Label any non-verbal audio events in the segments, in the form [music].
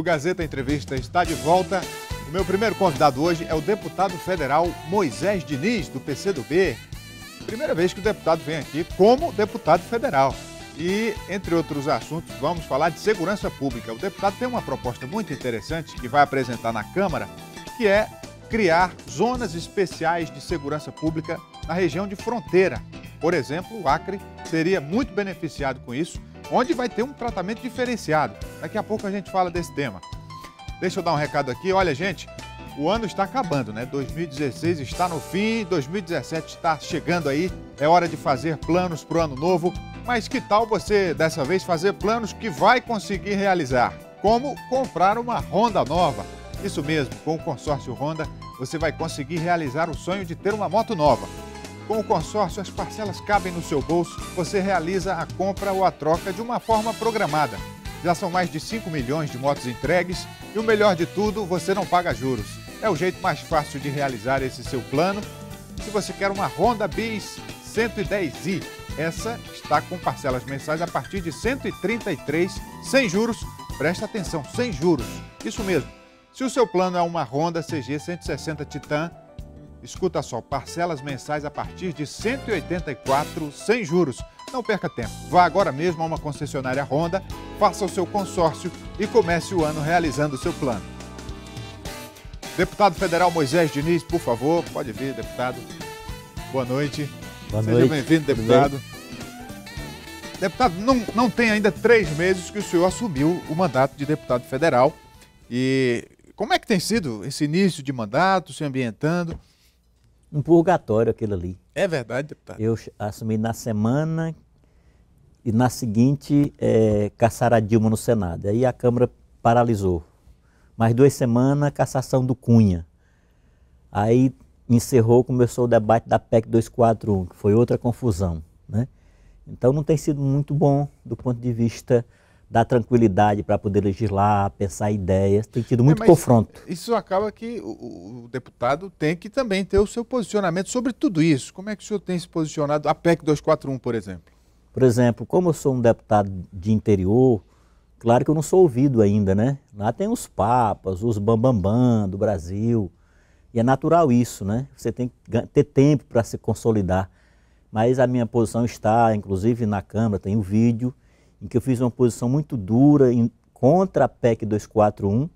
O Gazeta Entrevista está de volta. O meu primeiro convidado hoje é o deputado federal Moisés Diniz, do PCdoB. Primeira vez que o deputado vem aqui como deputado federal. E, entre outros assuntos, vamos falar de segurança pública. O deputado tem uma proposta muito interessante que vai apresentar na Câmara, que é criar zonas especiais de segurança pública na região de fronteira. Por exemplo, o Acre seria muito beneficiado com isso, onde vai ter um tratamento diferenciado. Daqui a pouco a gente fala desse tema. Deixa eu dar um recado aqui. Olha, gente, o ano está acabando, né? 2016 está no fim, 2017 está chegando aí. É hora de fazer planos para o ano novo. Mas que tal você, dessa vez, fazer planos que vai conseguir realizar? Como comprar uma Honda nova. Isso mesmo, com o consórcio Honda, você vai conseguir realizar o sonho de ter uma moto nova. Com o consórcio, as parcelas cabem no seu bolso. Você realiza a compra ou a troca de uma forma programada. Já são mais de 5 milhões de motos entregues e o melhor de tudo, você não paga juros. É o jeito mais fácil de realizar esse seu plano. Se você quer uma Honda Bis 110i, essa está com parcelas mensais a partir de 133, sem juros. Presta atenção, sem juros. Isso mesmo. Se o seu plano é uma Honda CG 160 Titan Escuta só, parcelas mensais a partir de 184 sem juros. Não perca tempo. Vá agora mesmo a uma concessionária Honda, faça o seu consórcio e comece o ano realizando o seu plano. Deputado Federal Moisés Diniz, por favor, pode vir, deputado. Boa noite. Boa noite. Seja bem-vindo, deputado. Bem. Deputado, não, não tem ainda três meses que o senhor assumiu o mandato de deputado federal. E como é que tem sido esse início de mandato, se ambientando? um purgatório aquilo ali. É verdade, deputado. Eu assumi na semana e na seguinte é, caçaram a Dilma no Senado. Aí a Câmara paralisou. Mais duas semanas, cassação do Cunha. Aí encerrou, começou o debate da PEC 241, que foi outra confusão. Né? Então não tem sido muito bom do ponto de vista dar tranquilidade para poder legislar, pensar ideias. Tem tido muito é, confronto. Isso acaba que o, o, deputado tem que também ter o seu posicionamento sobre tudo isso. Como é que o senhor tem se posicionado a PEC 241, por exemplo? Por exemplo, como eu sou um deputado de interior, claro que eu não sou ouvido ainda, né? Lá tem os papas, os bambambam do Brasil. E é natural isso, né? Você tem que ter tempo para se consolidar. Mas a minha posição está, inclusive na Câmara, tem um vídeo em que eu fiz uma posição muito dura em, contra a PEC 241,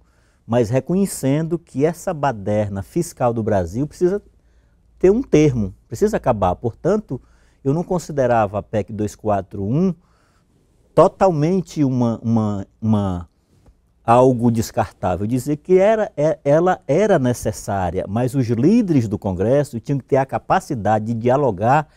mas reconhecendo que essa baderna fiscal do Brasil precisa ter um termo, precisa acabar. Portanto, eu não considerava a PEC 241 totalmente uma, uma, uma algo descartável. Eu dizia que era, é, ela era necessária, mas os líderes do Congresso tinham que ter a capacidade de dialogar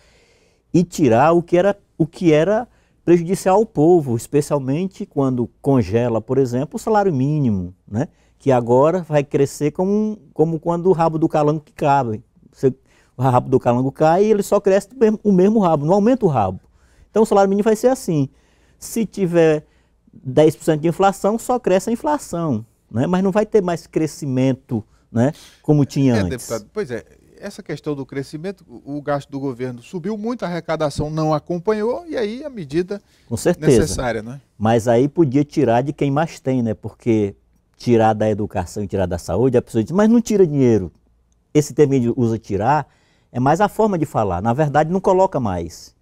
e tirar o que era, o que era prejudicial ao povo, especialmente quando congela, por exemplo, o salário mínimo, né? que agora vai crescer como, como quando o rabo do calango que cabe. Você, o rabo do calango cai e ele só cresce mesmo, o mesmo rabo, não aumenta o rabo. Então o salário mínimo vai ser assim. Se tiver 10% de inflação, só cresce a inflação, né? mas não vai ter mais crescimento né? como tinha é, antes. Deputado, pois é, essa questão do crescimento, o gasto do governo subiu muito, a arrecadação não acompanhou, e aí a medida necessária, né? Mas aí podia tirar de quem mais tem, né? Porque tirar da educação e tirar da saúde, a pessoa diz, mas não tira dinheiro. Esse termo que usa tirar é mais a forma de falar. Na verdade, não coloca mais.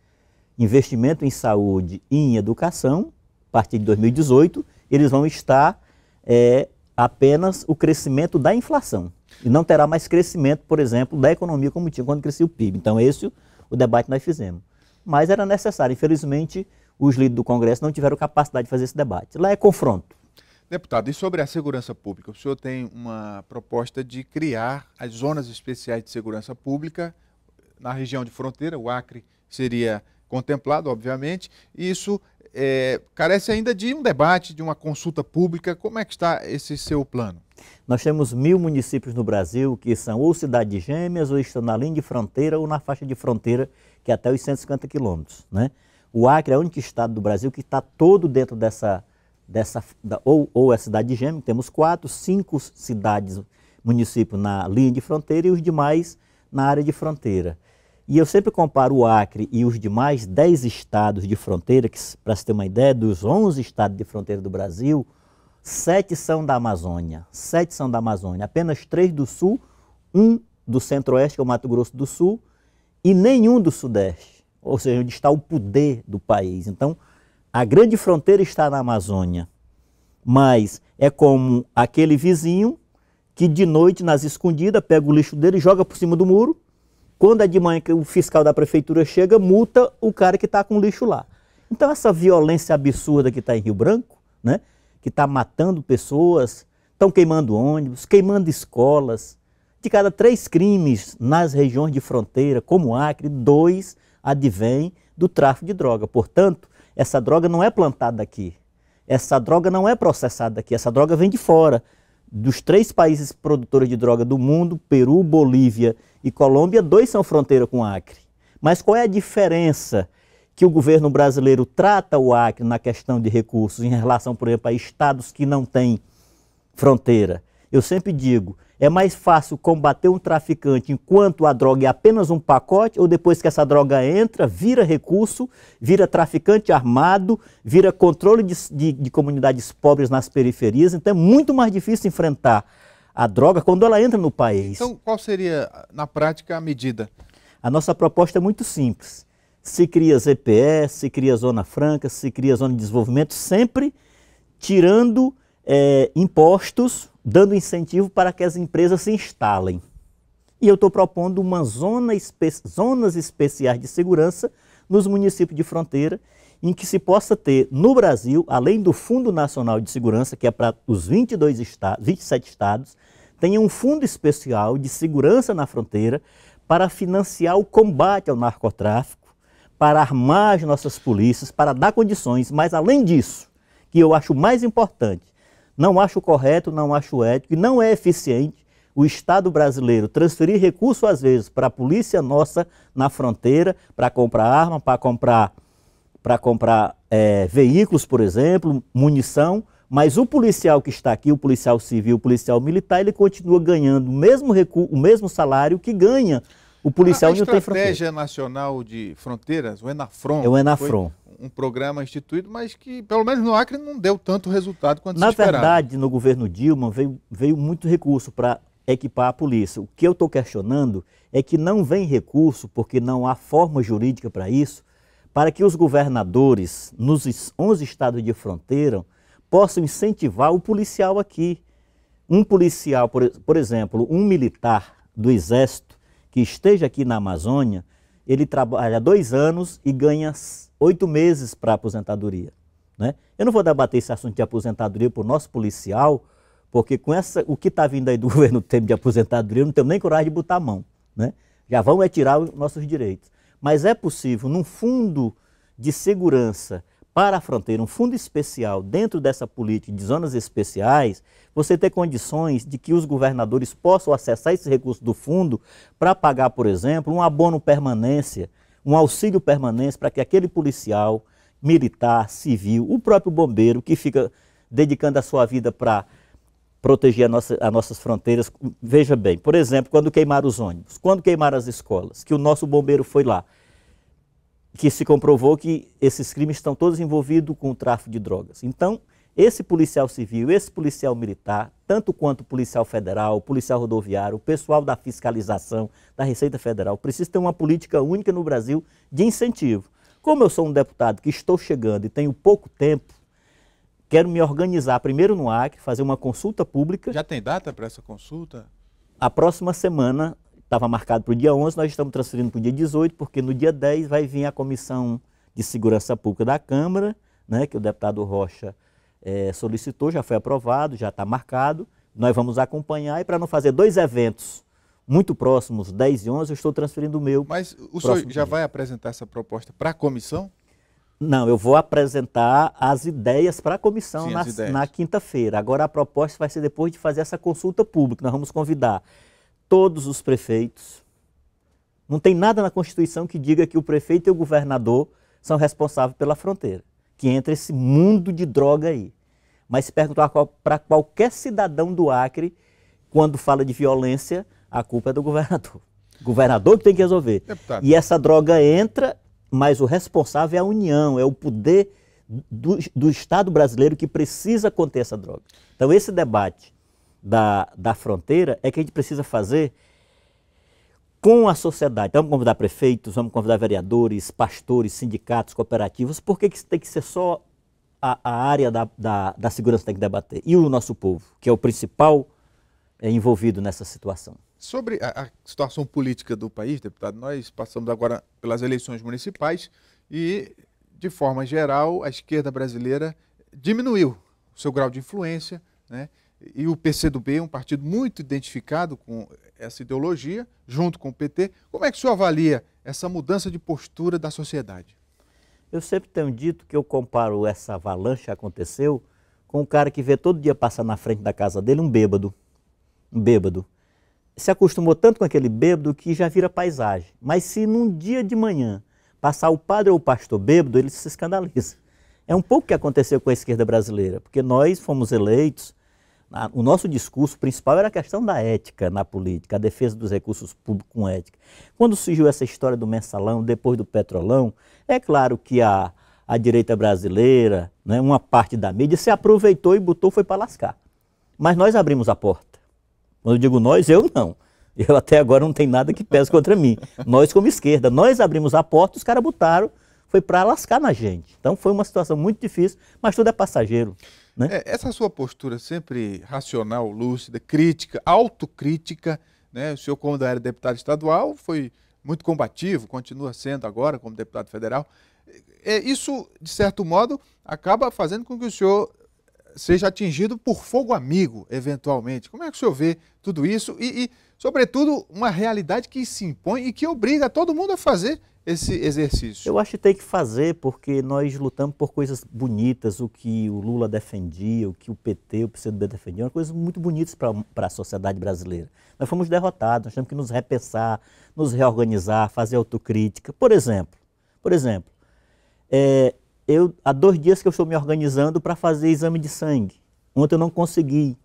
Investimento em saúde e em educação, a partir de 2018, eles vão estar é, apenas o crescimento da inflação. E não terá mais crescimento, por exemplo, da economia como tinha quando crescia o PIB. Então, esse o debate que nós fizemos. Mas era necessário. Infelizmente, os líderes do Congresso não tiveram capacidade de fazer esse debate. Lá é confronto. Deputado, e sobre a segurança pública? O senhor tem uma proposta de criar as zonas especiais de segurança pública na região de fronteira, o Acre seria contemplado, obviamente, e isso é, carece ainda de um debate, de uma consulta pública. Como é que está esse seu plano? Nós temos mil municípios no Brasil que são ou cidades gêmeas, ou estão na linha de fronteira, ou na faixa de fronteira, que é até os 150 quilômetros. Né? O Acre é o único estado do Brasil que está todo dentro dessa. dessa da, ou, ou é cidade gêmea, temos quatro, cinco cidades, municípios na linha de fronteira e os demais na área de fronteira. E eu sempre comparo o Acre e os demais 10 estados de fronteira, que para se ter uma ideia, dos 11 estados de fronteira do Brasil, sete são da Amazônia, sete são da Amazônia, apenas três do Sul, um do Centro-Oeste, que é o Mato Grosso do Sul, e nenhum do Sudeste, ou seja, onde está o poder do país. Então, a grande fronteira está na Amazônia, mas é como aquele vizinho que de noite, nas escondidas, pega o lixo dele e joga por cima do muro. Quando é de manhã que o fiscal da prefeitura chega, multa o cara que está com o lixo lá. Então, essa violência absurda que está em Rio Branco, né? que está matando pessoas, estão queimando ônibus, queimando escolas. De cada três crimes nas regiões de fronteira, como Acre, dois advêm do tráfico de droga. Portanto, essa droga não é plantada aqui, essa droga não é processada aqui, essa droga vem de fora. Dos três países produtores de droga do mundo, Peru, Bolívia e Colômbia, dois são fronteira com Acre. Mas qual é a diferença que o governo brasileiro trata o Acre na questão de recursos em relação, por exemplo, a estados que não têm fronteira. Eu sempre digo, é mais fácil combater um traficante enquanto a droga é apenas um pacote ou depois que essa droga entra, vira recurso, vira traficante armado, vira controle de, de, de comunidades pobres nas periferias. Então é muito mais difícil enfrentar a droga quando ela entra no país. Então, qual seria, na prática, a medida? A nossa proposta é muito simples se cria ZPE, se cria Zona Franca, se cria Zona de Desenvolvimento, sempre tirando é, impostos, dando incentivo para que as empresas se instalem. E eu estou propondo uma zona espe zonas especiais de segurança nos municípios de fronteira, em que se possa ter no Brasil, além do Fundo Nacional de Segurança, que é para os 22 estados, 27 estados, tenha um fundo especial de segurança na fronteira para financiar o combate ao narcotráfico para armar as nossas polícias, para dar condições, mas além disso, que eu acho mais importante, não acho correto, não acho ético e não é eficiente o Estado brasileiro transferir recurso às vezes para a polícia nossa na fronteira para comprar arma, para comprar para comprar é, veículos, por exemplo, munição, mas o policial que está aqui, o policial civil, o policial militar, ele continua ganhando o mesmo, recu o mesmo salário que ganha o policial a, não tem fronteira. A Estratégia Nacional de Fronteiras, o Enafron. É o Enafron. Um programa instituído, mas que, pelo menos no Acre, não deu tanto resultado quanto Na se esperava. Na verdade, no governo Dilma, veio, veio muito recurso para equipar a polícia. O que eu estou questionando é que não vem recurso, porque não há forma jurídica para isso, para que os governadores nos 11 estados de fronteira possam incentivar o policial aqui. Um policial, por, por exemplo, um militar do Exército, que esteja aqui na Amazônia, ele trabalha dois anos e ganha oito meses para aposentadoria. Né? Eu não vou debater esse assunto de aposentadoria para o nosso policial, porque com essa, o que está vindo aí do [laughs] governo tempo de aposentadoria, eu não tenho nem coragem de botar a mão. Né? Já vão é tirar os nossos direitos. Mas é possível, num fundo de segurança para a fronteira, um fundo especial dentro dessa política de zonas especiais, você ter condições de que os governadores possam acessar esse recurso do fundo para pagar, por exemplo, um abono permanência, um auxílio permanência para que aquele policial, militar, civil, o próprio bombeiro que fica dedicando a sua vida para proteger a nossa, as nossas fronteiras. Veja bem, por exemplo, quando queimaram os ônibus, quando queimaram as escolas, que o nosso bombeiro foi lá que se comprovou que esses crimes estão todos envolvidos com o tráfico de drogas. Então, esse policial civil, esse policial militar, tanto quanto policial federal, policial rodoviário, o pessoal da fiscalização, da Receita Federal, precisa ter uma política única no Brasil de incentivo. Como eu sou um deputado que estou chegando e tenho pouco tempo, quero me organizar primeiro no Acre, fazer uma consulta pública. Já tem data para essa consulta? A próxima semana estava marcado para o dia 11, nós estamos transferindo para o dia 18, porque no dia 10 vai vir a Comissão de Segurança Pública da Câmara, né, que o deputado Rocha é, solicitou, já foi aprovado, já está marcado. Nós vamos acompanhar e para não fazer dois eventos muito próximos, 10 e 11, eu estou transferindo o meu. Mas o senhor já dia. vai apresentar essa proposta para a comissão? Não, eu vou apresentar as ideias para a comissão Sim, na, na quinta-feira. Agora a proposta vai ser depois de fazer essa consulta pública. Nós vamos convidar todos os prefeitos. Não tem nada na Constituição que diga que o prefeito e o governador são responsáveis pela fronteira, que entra esse mundo de droga aí. Mas se perguntar para qualquer cidadão do Acre, quando fala de violência, a culpa é do governador. O [laughs] governador que tem que resolver. Deputado. E essa droga entra, mas o responsável é a União, é o poder do, do Estado brasileiro que precisa conter essa droga. Então, esse debate da, da fronteira é que a gente precisa fazer com a sociedade. Então, vamos convidar prefeitos, vamos convidar vereadores, pastores, sindicatos, cooperativas. Por que, que tem que ser só a, a área da, da, da, segurança que tem que debater? E o nosso povo, que é o principal é, envolvido nessa situação. Sobre a, a, situação política do país, deputado, nós passamos agora pelas eleições municipais e, de forma geral, a esquerda brasileira diminuiu o seu grau de influência, né? e o PCdoB, é um partido muito identificado com essa ideologia, junto com o PT. Como é que o senhor avalia essa mudança de postura da sociedade? Eu sempre tenho dito que eu comparo essa avalanche que aconteceu com um cara que vê todo dia passar na frente da casa dele um bêbado. Um bêbado. Se acostumou tanto com aquele bêbado que já vira paisagem. Mas se num dia de manhã passar o padre ou o pastor bêbado, ele se escandaliza. É um pouco o que aconteceu com a esquerda brasileira, porque nós fomos eleitos o nosso discurso principal era a questão da ética na política, a defesa dos recursos públicos com ética. Quando surgiu essa história do mensalão, depois do petrolão, é claro que a, a direita brasileira, né, uma parte da mídia, se aproveitou e botou, foi para lascar. Mas nós abrimos a porta. Quando eu digo nós, eu não. Eu até agora não tenho nada que pese contra mim. Nós, como esquerda, nós abrimos a porta, os caras botaram, foi para lascar na gente. Então foi uma situação muito difícil, mas tudo é passageiro. Né? É, essa sua postura sempre racional, lúcida, crítica, autocrítica, né? o senhor, como era deputado estadual, foi muito combativo, continua sendo agora como deputado federal. É, é, isso, de certo modo, acaba fazendo com que o senhor seja atingido por fogo amigo, eventualmente. Como é que o senhor vê tudo isso? E, e sobretudo, uma realidade que se impõe e que obriga todo mundo a fazer esse exercício? Eu acho que tem que fazer, porque nós lutamos por coisas bonitas, o que o Lula defendia, o que o PT, o PCdoB defendiam, coisas muito bonitas para a sociedade brasileira. Nós fomos derrotados, nós temos que nos repensar, nos reorganizar, fazer autocrítica. Por exemplo, por exemplo, é, eu, há dois dias que eu estou me organizando para fazer exame de sangue. Ontem eu não consegui.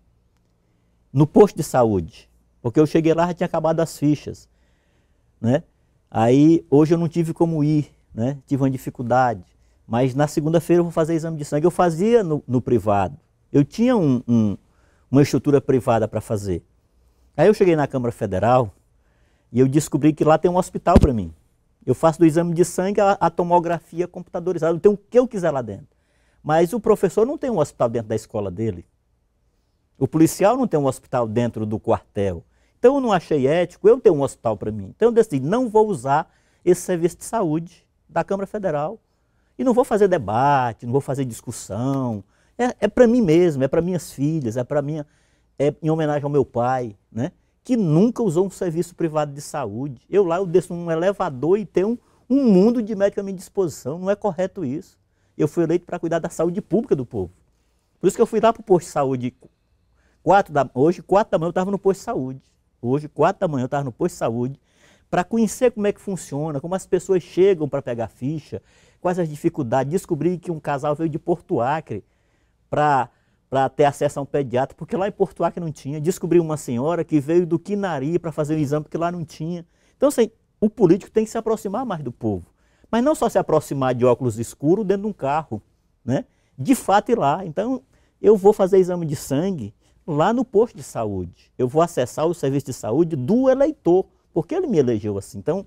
No posto de saúde. Porque eu cheguei lá e tinha acabado as fichas. Né? Aí hoje eu não tive como ir, né? Tive uma dificuldade. Mas na segunda-feira eu vou fazer exame de sangue. Eu fazia no, no privado. Eu tinha um, um, uma estrutura privada para fazer. Aí eu cheguei na Câmara Federal e eu descobri que lá tem um hospital para mim. Eu faço do exame de sangue a, a tomografia computadorizada. Eu tenho o que eu quiser lá dentro. Mas o professor não tem um hospital dentro da escola dele. O policial não tem um hospital dentro do quartel. Então eu não achei ético, eu tenho um hospital para mim. Então eu decidi, não vou usar esse serviço de saúde da Câmara Federal. E não vou fazer debate, não vou fazer discussão. É, é para mim mesmo, é para minhas filhas, é para minha. É em homenagem ao meu pai, né? Que nunca usou um serviço privado de saúde. Eu lá eu desço um elevador e tenho um, um mundo de médico à minha disposição. Não é correto isso. Eu fui eleito para cuidar da saúde pública do povo. Por isso que eu fui lá para o posto de saúde. Quatro da, hoje, quatro da manhã, eu estava no posto de saúde hoje, quatro da manhã, eu estava no posto de saúde, para conhecer como é que funciona, como as pessoas chegam para pegar ficha, quais as dificuldades. Descobri que um casal veio de Porto Acre para para ter acesso a um pediatra, porque lá em Porto Acre não tinha. Descobri uma senhora que veio do Quinari para fazer o exame, porque lá não tinha. Então, assim, o político tem que se aproximar mais do povo. Mas não só se aproximar de óculos escuros dentro de um carro, né? De fato, ir lá. Então, eu vou fazer exame de sangue, lá no posto de saúde. Eu vou acessar o serviço de saúde do eleitor, porque ele me elegeu assim. Então,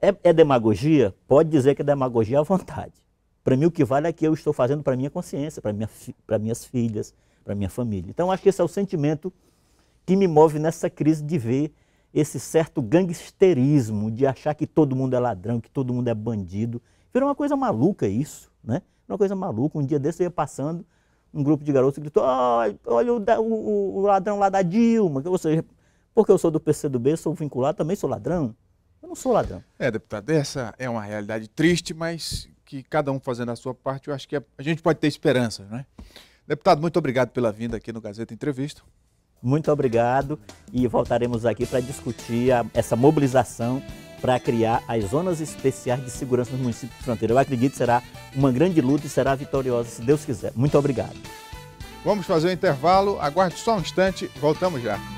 é, é demagogia? Pode dizer que é demagogia à vontade. Para mim, o que vale é que eu estou fazendo para minha consciência, para minha, minhas filhas, para minha família. Então, acho que esse é o sentimento que me move nessa crise de ver esse certo gangsterismo, de achar que todo mundo é ladrão, que todo mundo é bandido. Virou uma coisa maluca isso, né? Uma coisa maluca. Um dia desse eu ia passando, um grupo de garotos gritou: olha, olha o, o, o, ladrão lá da Dilma. Ou seja, porque eu sou do PCdoB, sou vinculado, também sou ladrão. Eu não sou ladrão. É, deputado, essa é uma realidade triste, mas que cada um fazendo a sua parte, eu acho que é, a gente pode ter esperança, né? Deputado, muito obrigado pela vinda aqui no Gazeta Entrevista. Muito obrigado e voltaremos aqui para discutir a, essa mobilização para criar as zonas especiais de segurança nos municípios de fronteira. Eu acredito que será uma grande luta e será vitoriosa, se Deus quiser. Muito obrigado. Vamos fazer um intervalo, aguarde só um instante, voltamos já.